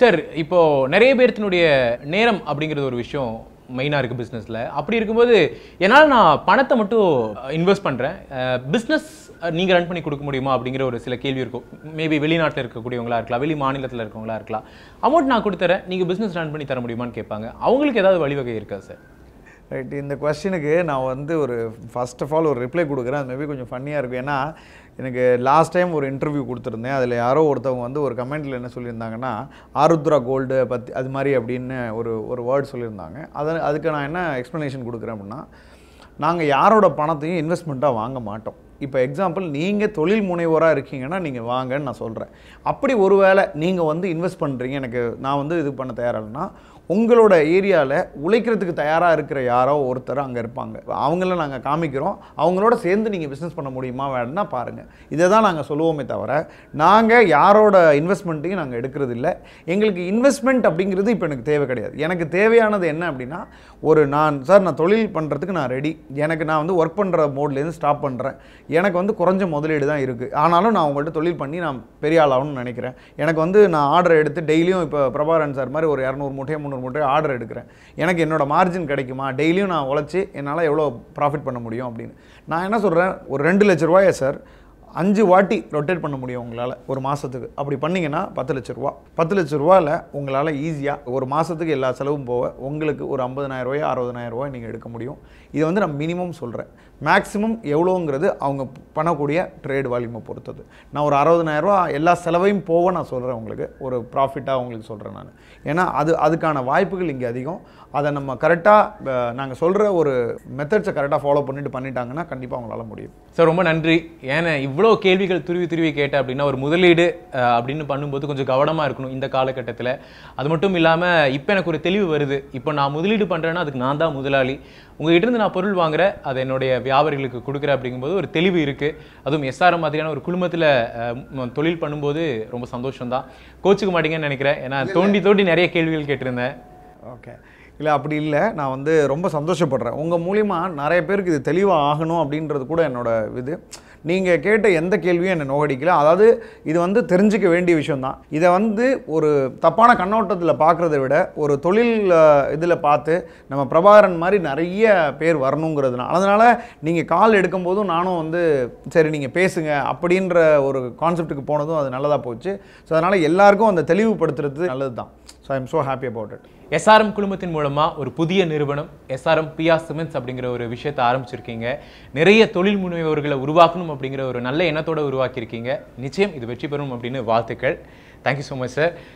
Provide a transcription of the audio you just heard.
sir இப்போது நிறைய பேர்த்தினுடைய நேரம் அப்படிங்கிறது ஒரு விஷயம் மெயினாக இருக்குது பிஸ்னஸில் அப்படி இருக்கும்போது என்னால் நான் பணத்தை மட்டும் இன்வெஸ்ட் பண்ணுறேன் பிஸ்னஸ் நீங்கள் ரன் பண்ணி கொடுக்க முடியுமா அப்படிங்கிற ஒரு சில கேள்வி இருக்கும் மேபி வெளிநாட்டில் இருக்கக்கூடியவங்களா இருக்கலாம் வெளி மாநிலத்தில் இருக்கவங்களா இருக்கலாம் அமௌண்ட் நான் கொடுத்துறேன் நீங்கள் பிஸ்னஸ் ரன் பண்ணி தர முடியுமான்னு கேட்பாங்க அவங்களுக்கு ஏதாவது வழிவகை இருக்கா சார் ரைட் இந்த கொஸ்டினுக்கு நான் வந்து ஒரு ஃபஸ்ட் ஆஃப் ஆல் ஒரு ரிப்ளை கொடுக்குறேன் அது மேபி கொஞ்சம் ஃபன்னியாக இருக்கும் ஏன்னா எனக்கு லாஸ்ட் டைம் ஒரு இன்டர்வியூ கொடுத்துருந்தேன் அதில் யாரோ ஒருத்தவங்க வந்து ஒரு கமெண்ட்டில் என்ன சொல்லியிருந்தாங்கன்னா ஆருத்ரா கோல்டு பற்றி அது மாதிரி அப்படின்னு ஒரு ஒரு வேர்டு சொல்லியிருந்தாங்க அதை அதுக்கு நான் என்ன எக்ஸ்ப்ளனேஷன் கொடுக்குறேன் அப்படின்னா நாங்கள் யாரோட பணத்தையும் இன்வெஸ்ட்மெண்ட்டாக வாங்க மாட்டோம் இப்போ எக்ஸாம்பிள் நீங்கள் தொழில் முனைவோராக இருக்கீங்கன்னா நீங்கள் வாங்கன்னு நான் சொல்கிறேன் அப்படி ஒரு வேளை நீங்கள் வந்து இன்வெஸ்ட் பண்ணுறீங்க எனக்கு நான் வந்து இது பண்ண தயாரில்னா உங்களோட ஏரியாவில் உழைக்கிறதுக்கு தயாராக இருக்கிற யாரோ ஒருத்தர் அங்கே இருப்பாங்க அவங்கள நாங்கள் காமிக்கிறோம் அவங்களோட சேர்ந்து நீங்கள் பிஸ்னஸ் பண்ண முடியுமா வேணும்னா பாருங்கள் இதை தான் நாங்கள் சொல்லுவோமே தவிர நாங்கள் யாரோட இன்வெஸ்ட்மெண்ட்டையும் நாங்கள் எடுக்கிறது இல்லை எங்களுக்கு இன்வெஸ்ட்மெண்ட் அப்படிங்கிறது இப்போ எனக்கு தேவை கிடையாது எனக்கு தேவையானது என்ன அப்படின்னா ஒரு நான் சார் நான் தொழில் பண்ணுறதுக்கு நான் ரெடி எனக்கு நான் வந்து ஒர்க் பண்ணுற மோட்லேருந்து ஸ்டாப் பண்ணுறேன் எனக்கு வந்து குறைஞ்ச முதலீடு தான் இருக்குது ஆனாலும் நான் உங்கள்கிட்ட தொழில் பண்ணி நான் பெரிய ஆளாகணும்னு நினைக்கிறேன் எனக்கு வந்து நான் ஆர்டர் எடுத்து டெய்லியும் இப்போ பிரபாரன் சார் மாதிரி ஒரு இரநூறு மூட்டையை முந்நூறு கஸ்டமர் போட்டு ஆர்டர் எடுக்கிறேன் எனக்கு என்னோடய மார்ஜின் கிடைக்குமா டெய்லியும் நான் உழைச்சி என்னால் எவ்வளோ ப்ராஃபிட் பண்ண முடியும் அப்படின்னு நான் என்ன சொல்கிறேன் ஒரு ரெண்டு லட்ச ரூபாயா சார் அஞ்சு வாட்டி ரொட்டேட் பண்ண முடியும் உங்களால் ஒரு மாதத்துக்கு அப்படி பண்ணிங்கன்னா பத்து லட்ச ரூபா பத்து லட்ச ரூபாவில் உங்களால் ஈஸியாக ஒரு மாதத்துக்கு எல்லா செலவும் போக உங்களுக்கு ஒரு ஐம்பதனாயிரரூவாயோ அறுபதனாயிரரூவாய் நீங்கள் எடுக்க முடியும் இதை வந்து நான் மினிமம் சொல்கிறேன் மேக்ஸிமம் எவ்வளோங்கிறது அவங்க பண்ணக்கூடிய ட்ரேட் வால்யூமை பொறுத்தது நான் ஒரு அறுபதனாயிரரூவா எல்லா செலவையும் போக நான் சொல்கிறேன் உங்களுக்கு ஒரு ப்ராஃபிட்டாக உங்களுக்கு சொல்கிறேன் நான் ஏன்னா அது அதுக்கான வாய்ப்புகள் இங்கே அதிகம் அதை நம்ம கரெக்டாக நாங்கள் சொல்கிற ஒரு மெத்தட்ஸை கரெக்டாக ஃபாலோ பண்ணிட்டு பண்ணிட்டாங்கன்னா கண்டிப்பாக அவங்களால முடியும் சார் ரொம்ப நன்றி ஏன்னா இவ் இவ்வளோ கேள்விகள் துருவி துருவி கேட்டேன் அப்படின்னா ஒரு முதலீடு அப்படின்னு பண்ணும்போது கொஞ்சம் கவனமாக இருக்கணும் இந்த காலகட்டத்தில் அது மட்டும் இல்லாமல் இப்போ எனக்கு ஒரு தெளிவு வருது இப்போ நான் முதலீடு பண்ணுறேன்னா அதுக்கு நான் தான் முதலாளி உங்ககிட்டருந்து நான் பொருள் வாங்குகிறேன் அதை என்னுடைய வியாபாரிகளுக்கு கொடுக்குறேன் அப்படிங்கும்போது ஒரு தெளிவு இருக்குது அதுவும் எஸ்ஆர்எம் மாதிரியான ஒரு குழுமத்தில் தொழில் பண்ணும்போது ரொம்ப சந்தோஷம் தான் கோச்சுக்க மாட்டீங்கன்னு நினைக்கிறேன் ஏன்னா தோண்டி தோண்டி நிறைய கேள்விகள் கேட்டிருந்தேன் ஓகே இல்லை அப்படி இல்லை நான் வந்து ரொம்ப சந்தோஷப்படுறேன் உங்கள் மூலிமா நிறைய பேருக்கு இது தெளிவாக ஆகணும் அப்படின்றது கூட என்னோட இது நீங்கள் கேட்ட எந்த கேள்வியும் என்னை நோகடிக்கல அதாவது இது வந்து தெரிஞ்சிக்க வேண்டிய விஷயம்தான் இதை வந்து ஒரு தப்பான கண்ணோட்டத்தில் பார்க்குறத விட ஒரு தொழில் இதில் பார்த்து நம்ம பிரபாகரன் மாதிரி நிறைய பேர் வரணுங்கிறதுனால அதனால் நீங்கள் கால் எடுக்கும்போதும் நானும் வந்து சரி நீங்கள் பேசுங்க அப்படின்ற ஒரு கான்செப்டுக்கு போனதும் அது நல்லதாக போச்சு ஸோ அதனால் எல்லாருக்கும் அந்த தெளிவுபடுத்துறது நல்லது தான் so I am so happy about it SRM குழுமத்தின் மூலமாக ஒரு புதிய நிறுவனம் எஸ்ஆர்எம் பியா சிமெண்ட்ஸ் அப்படிங்கிற ஒரு விஷயத்தை ஆரம்பிச்சிருக்கீங்க நிறைய தொழில் முனைவர்களை உருவாக்கணும் அப்படிங்கிற ஒரு நல்ல எண்ணத்தோடு உருவாக்கியிருக்கீங்க நிச்சயம் இது வெற்றி பெறணும் அப்படின்னு வாழ்த்துக்கள் தேங்க்யூ ஸோ மச் சார்